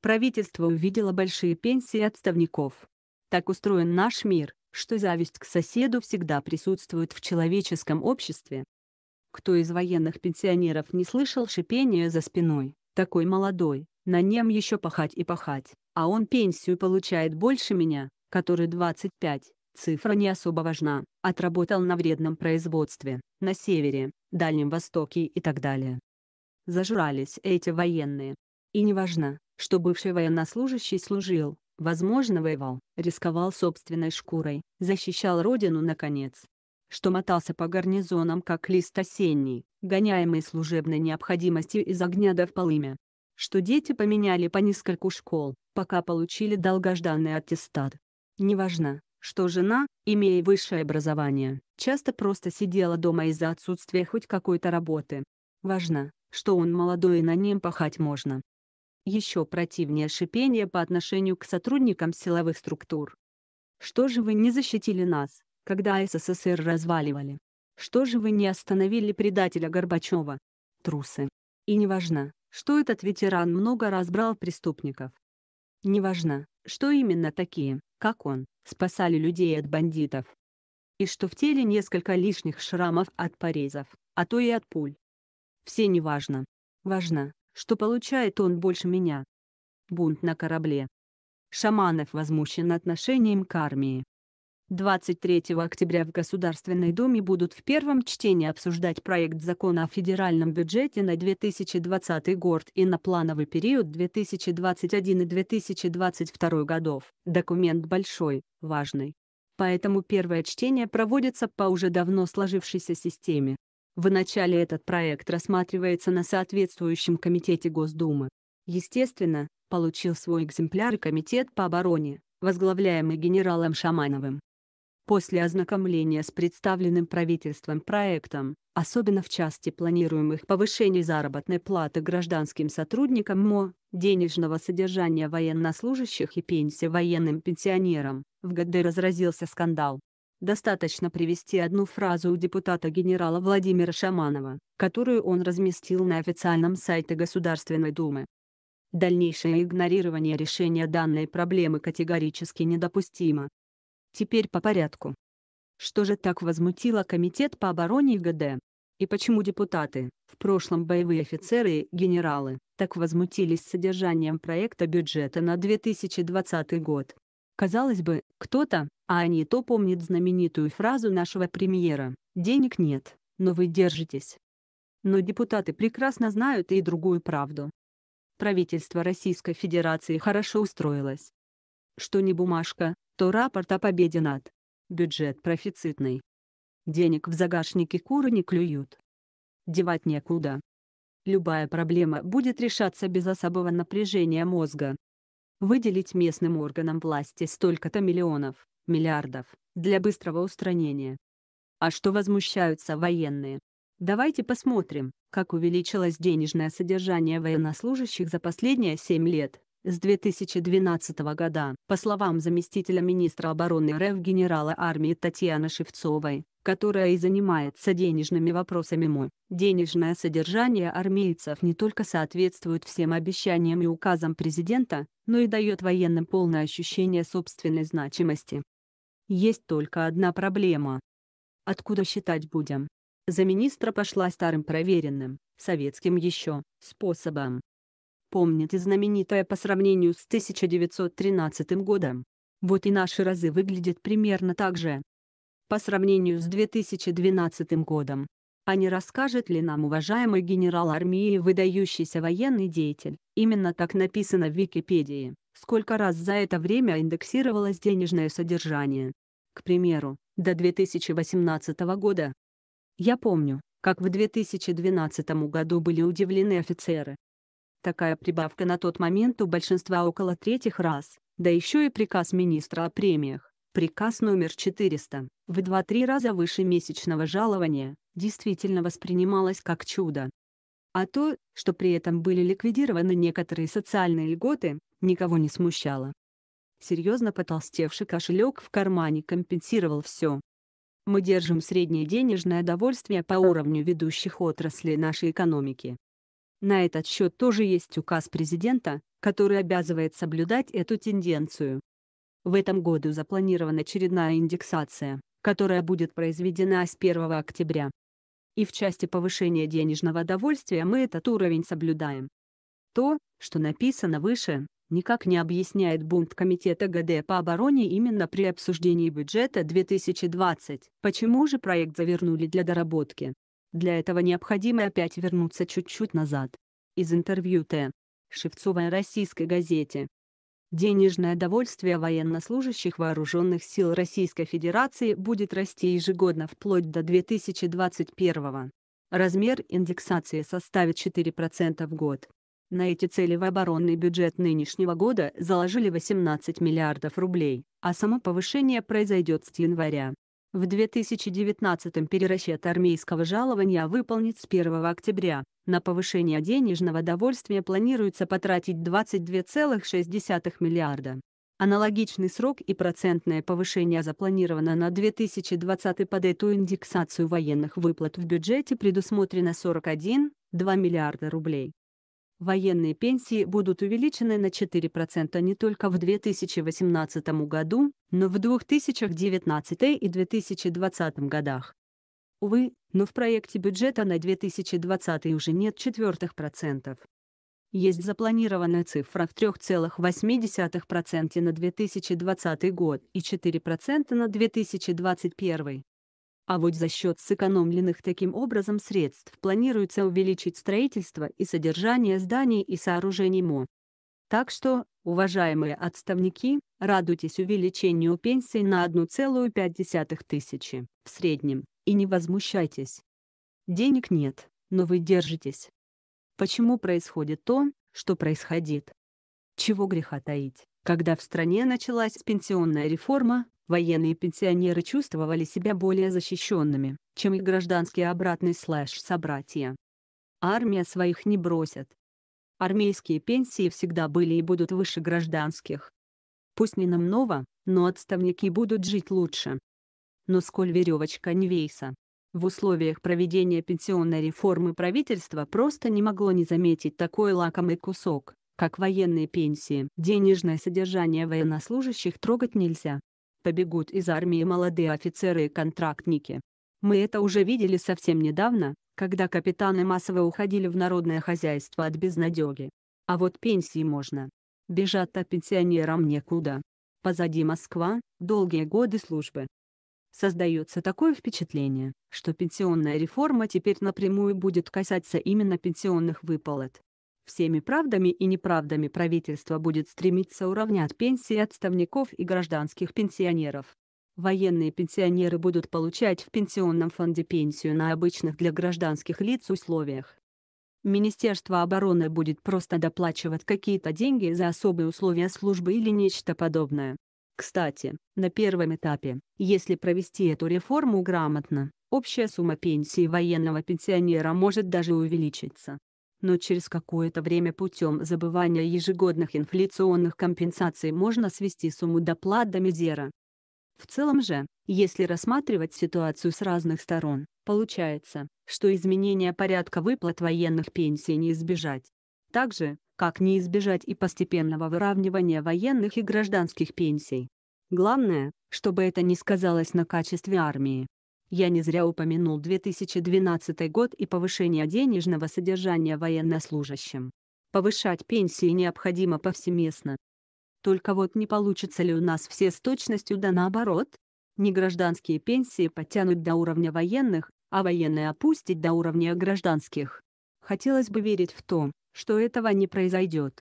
Правительство увидело большие пенсии отставников. Так устроен наш мир, что зависть к соседу всегда присутствует в человеческом обществе. Кто из военных пенсионеров не слышал шипения за спиной, такой молодой, на нем еще пахать и пахать, а он пенсию получает больше меня, который 25, цифра не особо важна, отработал на вредном производстве, на севере, Дальнем Востоке и так далее. Зажрались эти военные. И неважно, что бывший военнослужащий служил, возможно воевал, рисковал собственной шкурой, защищал родину наконец. Что мотался по гарнизонам как лист осенний, гоняемый служебной необходимостью из огня до в полымя. Что дети поменяли по нескольку школ, пока получили долгожданный аттестат. Неважно, что жена, имея высшее образование, часто просто сидела дома из-за отсутствия хоть какой-то работы. Важно, что он молодой и на нем пахать можно, еще противнее шипение по отношению к сотрудникам силовых структур. Что же вы не защитили нас, когда СССР разваливали? Что же вы не остановили предателя Горбачева? Трусы. И неважно, что этот ветеран много раз брал преступников. Неважно, что именно такие, как он, спасали людей от бандитов. И что в теле несколько лишних шрамов от порезов, а то и от пуль. Все неважно. Важно, что получает он больше меня. Бунт на корабле. Шаманов возмущен отношением к армии. 23 октября в Государственной Думе будут в первом чтении обсуждать проект закона о федеральном бюджете на 2020 год и на плановый период 2021 и 2022 годов. Документ большой, важный. Поэтому первое чтение проводится по уже давно сложившейся системе. В начале этот проект рассматривается на соответствующем комитете Госдумы. Естественно, получил свой экземпляр и комитет по обороне, возглавляемый генералом Шамановым. После ознакомления с представленным правительством проектом, особенно в части планируемых повышений заработной платы гражданским сотрудникам МО, денежного содержания военнослужащих и пенсии военным пенсионерам, в ГД разразился скандал. Достаточно привести одну фразу у депутата генерала Владимира Шаманова, которую он разместил на официальном сайте Государственной Думы. Дальнейшее игнорирование решения данной проблемы категорически недопустимо. Теперь по порядку. Что же так возмутило Комитет по обороне ИГД И почему депутаты, в прошлом боевые офицеры и генералы, так возмутились содержанием проекта бюджета на 2020 год? Казалось бы, кто-то, а они то помнит знаменитую фразу нашего премьера «денег нет, но вы держитесь». Но депутаты прекрасно знают и другую правду. Правительство Российской Федерации хорошо устроилось. Что не бумажка, то рапорт о победе над. Бюджет профицитный. Денег в загашнике куры не клюют. Девать некуда. Любая проблема будет решаться без особого напряжения мозга, выделить местным органам власти столько-то миллионов, миллиардов, для быстрого устранения. А что возмущаются военные? Давайте посмотрим, как увеличилось денежное содержание военнослужащих за последние 7 лет с 2012 года. По словам заместителя министра обороны РФ генерала армии Татьяны Шевцовой, которая и занимается денежными вопросами МО. Денежное содержание армейцев не только соответствует всем обещаниям и указам президента, но и дает военным полное ощущение собственной значимости. Есть только одна проблема. Откуда считать будем? За министра пошла старым проверенным, советским еще, способом помнят и знаменитое по сравнению с 1913 годом. Вот и наши разы выглядят примерно так же. По сравнению с 2012 годом. А не расскажет ли нам уважаемый генерал армии и выдающийся военный деятель, именно так написано в Википедии, сколько раз за это время индексировалось денежное содержание? К примеру, до 2018 года. Я помню, как в 2012 году были удивлены офицеры, Такая прибавка на тот момент у большинства около третьих раз, да еще и приказ министра о премиях, приказ номер 400, в 2-3 раза выше месячного жалования, действительно воспринималось как чудо. А то, что при этом были ликвидированы некоторые социальные льготы, никого не смущало. Серьезно потолстевший кошелек в кармане компенсировал все. Мы держим среднее денежное довольствие по уровню ведущих отраслей нашей экономики, на этот счет тоже есть указ президента, который обязывает соблюдать эту тенденцию. В этом году запланирована очередная индексация, которая будет произведена с 1 октября. И в части повышения денежного довольствия мы этот уровень соблюдаем. То, что написано выше, никак не объясняет бунт Комитета ГД по обороне именно при обсуждении бюджета 2020. Почему же проект завернули для доработки? Для этого необходимо опять вернуться чуть-чуть назад. Из интервью Т. Шевцовой российской газете. Денежное довольствие военнослужащих Вооруженных сил Российской Федерации будет расти ежегодно вплоть до 2021 года. Размер индексации составит 4% в год. На эти цели в оборонный бюджет нынешнего года заложили 18 миллиардов рублей, а само повышение произойдет с января. В 2019 перерасчет армейского жалования выполнит с 1 октября. На повышение денежного довольствия планируется потратить 22,6 миллиарда. Аналогичный срок и процентное повышение запланировано на 2020 под эту индексацию военных выплат в бюджете предусмотрено 41,2 миллиарда рублей. Военные пенсии будут увеличены на 4% не только в 2018 году, но в 2019 и 2020 годах. Увы, но в проекте бюджета на 2020 уже нет четвертых процентов. Есть запланированная цифра в 3,8% на 2020 год и 4% на 2021. А вот за счет сэкономленных таким образом средств планируется увеличить строительство и содержание зданий и сооружений МО. Так что, уважаемые отставники, радуйтесь увеличению пенсий на 1,5 тысячи в среднем, и не возмущайтесь. Денег нет, но вы держитесь. Почему происходит то, что происходит? Чего греха таить, когда в стране началась пенсионная реформа, военные пенсионеры чувствовали себя более защищенными, чем их гражданские обратные слэш-собратья. Армия своих не бросит. Армейские пенсии всегда были и будут выше гражданских. Пусть не намного, но отставники будут жить лучше. Но сколь веревочка не вейса. В условиях проведения пенсионной реформы правительство просто не могло не заметить такой лакомый кусок, как военные пенсии. Денежное содержание военнослужащих трогать нельзя, побегут из армии молодые офицеры и контрактники. Мы это уже видели совсем недавно, когда капитаны массово уходили в народное хозяйство от безнадеги. А вот пенсии можно. Бежать-то пенсионерам некуда. Позади Москва, долгие годы службы. Создается такое впечатление, что пенсионная реформа теперь напрямую будет касаться именно пенсионных выплат. Всеми правдами и неправдами правительство будет стремиться уравнять пенсии отставников и гражданских пенсионеров. Военные пенсионеры будут получать в пенсионном фонде пенсию на обычных для гражданских лиц условиях. Министерство обороны будет просто доплачивать какие-то деньги за особые условия службы или нечто подобное. Кстати, на первом этапе, если провести эту реформу грамотно, общая сумма пенсии военного пенсионера может даже увеличиться но через какое-то время путем забывания ежегодных инфляционных компенсаций можно свести сумму доплат до мизера. В целом же, если рассматривать ситуацию с разных сторон, получается, что изменения порядка выплат военных пенсий не избежать. Также, как не избежать и постепенного выравнивания военных и гражданских пенсий. Главное, чтобы это не сказалось на качестве армии. Я не зря упомянул 2012 год и повышение денежного содержания военнослужащим. Повышать пенсии необходимо повсеместно. Только вот не получится ли у нас все с точностью да наоборот? Не гражданские пенсии подтянуть до уровня военных, а военные опустить до уровня гражданских. Хотелось бы верить в то, что этого не произойдет.